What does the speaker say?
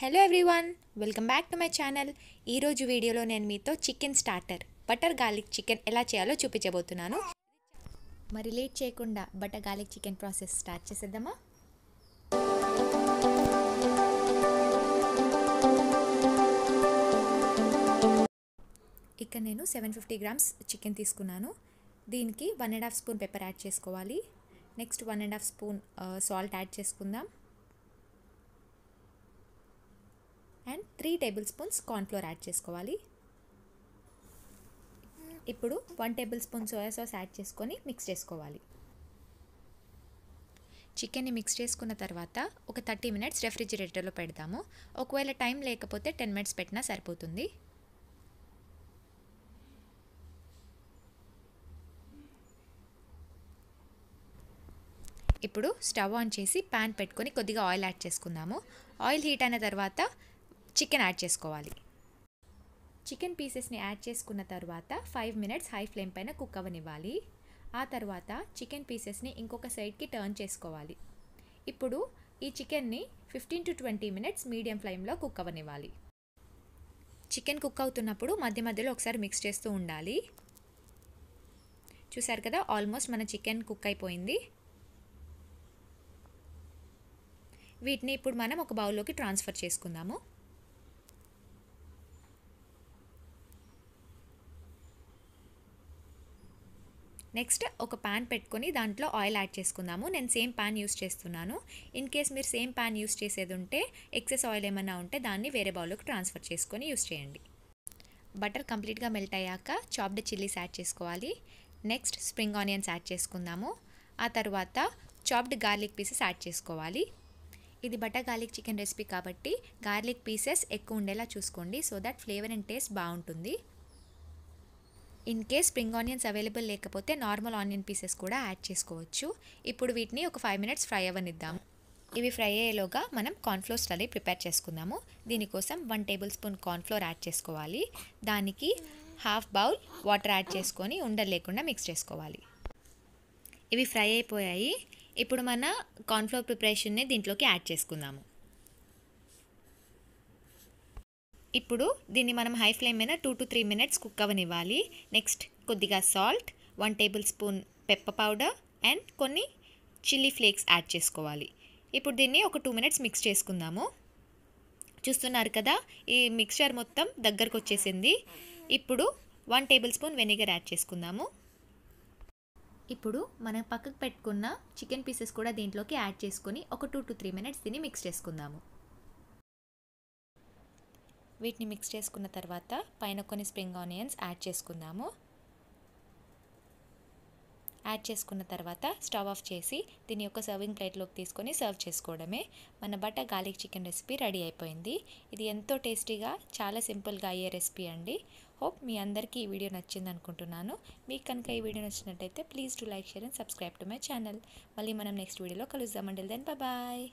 hello everyone welcome back to my channel ఈరోజు వీడియోలో నేను మీతో chicken starter butter garlic chicken ఎలా చేయాలో చూపించబోతున్నాను మరి లేట్ చేయకుండా butter garlic chicken process start చేసేద్దామా ఇక్కడ నేను సెవెన్ ఫిఫ్టీ గ్రామ్స్ చికెన్ తీసుకున్నాను దీనికి one and half spoon pepper add చేసుకోవాలి next one and half spoon salt add చేసుకుందాం and three table spoons cornflour add చేసుకోవాలి ఇప్పుడు one table spoon soya sauce add చేసుకొని మిక్స్ చేసుకోవాలి చికెన్ని మిక్స్ చేసుకున్న తర్వాత ఒక థర్టీ మినిట్స్ రెఫ్రిజిరేటర్లో పెడతాము ఒకవేళ టైం లేకపోతే టెన్ మినిట్స్ పెట్టినా సరిపోతుంది ఇప్పుడు స్టవ్ ఆన్ చేసి ప్యాన్ పెట్టుకొని కొద్దిగా ఆయిల్ యాడ్ చేసుకుందాము ఆయిల్ హీట్ అయిన తర్వాత చికెన్ యాడ్ చేసుకోవాలి చికెన్ పీసెస్ని యాడ్ చేసుకున్న తర్వాత ఫైవ్ మినిట్స్ హై ఫ్లేమ్ పైన కుక్ అవ్వనివ్వాలి ఆ తర్వాత చికెన్ పీసెస్ని ఇంకొక సైడ్కి టర్న్ చేసుకోవాలి ఇప్పుడు ఈ చికెన్ని fifteen to twenty minutes medium ఫ్లేమ్లో కుక్ అవ్వనివ్వాలి చికెన్ కుక్ అవుతున్నప్పుడు మధ్య మధ్యలో ఒకసారి మిక్స్ చేస్తూ ఉండాలి చూసారు కదా ఆల్మోస్ట్ మన చికెన్ కుక్ అయిపోయింది వీటిని ఇప్పుడు మనం ఒక బౌల్లోకి ట్రాన్స్ఫర్ చేసుకుందాము నెక్స్ట్ ఒక పాన్ పెట్టుకొని దాంట్లో ఆయిల్ యాడ్ చేసుకుందాము నేను సేమ్ పాన్ యూస్ చేస్తున్నాను ఇన్ కేస్ మీరు సేమ్ పాన్ యూస్ చేసేది ఉంటే ఎక్సెస్ ఆయిల్ ఏమైనా ఉంటే దాన్ని వేరే బౌల్లోకి ట్రాన్స్ఫర్ చేసుకొని యూస్ చేయండి బటర్ కంప్లీట్గా మెల్ట్ అయ్యాక చాప్డ్ చిల్లీస్ యాడ్ చేసుకోవాలి నెక్స్ట్ స్ప్రింగ్ ఆనియన్స్ యాడ్ చేసుకుందాము ఆ తర్వాత చాప్డ్ గార్లిక్ పీసెస్ యాడ్ చేసుకోవాలి ఇది బటర్ గార్లిక్ చికెన్ రెసిపీ కాబట్టి గార్లిక్ పీసెస్ ఎక్కువ ఉండేలా చూసుకోండి so that flavour and taste బాగుంటుంది in case spring onions available లేకపోతే నార్మల్ ఆనియన్ పీసెస్ కూడా యాడ్ చేసుకోవచ్చు ఇప్పుడు వీటిని ఒక ఫైవ్ మినిట్స్ ఫ్రై అవ్వనిద్దాం ఇవి ఫ్రై అయ్యేలోగా మనం కార్న్ఫ్లోర్ స్టలీ ప్రిపేర్ చేసుకుందాము దీనికోసం one table spoon cornflour add చేసుకోవాలి దానికి హాఫ్ బౌల్ వాటర్ యాడ్ చేసుకొని ఉండలు లేకుండా మిక్స్ చేసుకోవాలి ఇవి ఫ్రై అయిపోయాయి ఇప్పుడు మన కార్న్ఫ్లోర్ ప్రిపరేషన్ని దీంట్లోకి యాడ్ చేసుకుందాము ఇప్పుడు దీన్ని మనం హై ఫ్లేమ్ మీద two to three minutes cook అవ్వనివ్వాలి నెక్స్ట్ కొద్దిగా salt one table spoon pepper powder and కొన్ని చిల్లీ ఫ్లేక్స్ యాడ్ చేసుకోవాలి ఇప్పుడు దీన్ని ఒక టూ మినిట్స్ మిక్స్ చేసుకుందాము చూస్తున్నారు కదా ఈ మిక్స్చర్ మొత్తం దగ్గరకు వచ్చేసింది ఇప్పుడు one table spoon vinegar add చేసుకుందాము ఇప్పుడు మనం పక్కకు పెట్టుకున్న చికెన్ పీసెస్ కూడా దీంట్లోకి యాడ్ చేసుకుని ఒక టూ టు త్రీ మినిట్స్ దీన్ని మిక్స్ చేసుకుందాము వీటిని మిక్స్ చేసుకున్న తర్వాత పైన కొన్ని స్ప్రింగ్ ఆనియన్స్ యాడ్ చేసుకుందాము యాడ్ చేసుకున్న తర్వాత స్టవ్ ఆఫ్ చేసి దీని యొక్క సర్వింగ్ ప్లేట్లోకి తీసుకొని సర్వ్ చేసుకోవడమే మన బట్ట గార్లిక్ చికెన్ రెసిపీ రెడీ అయిపోయింది ఇది ఎంతో టేస్టీగా చాలా సింపుల్గా అయ్యే రెసిపీ అండి హోప్ మీ అందరికీ ఈ వీడియో నచ్చింది అనుకుంటున్నాను మీకు కనుక ఈ వీడియో నచ్చినట్టయితే please to like share and subscribe to my channel మళ్ళీ మనం నెక్స్ట్ వీడియోలో కలుద్దామండి దెన్ బాయ్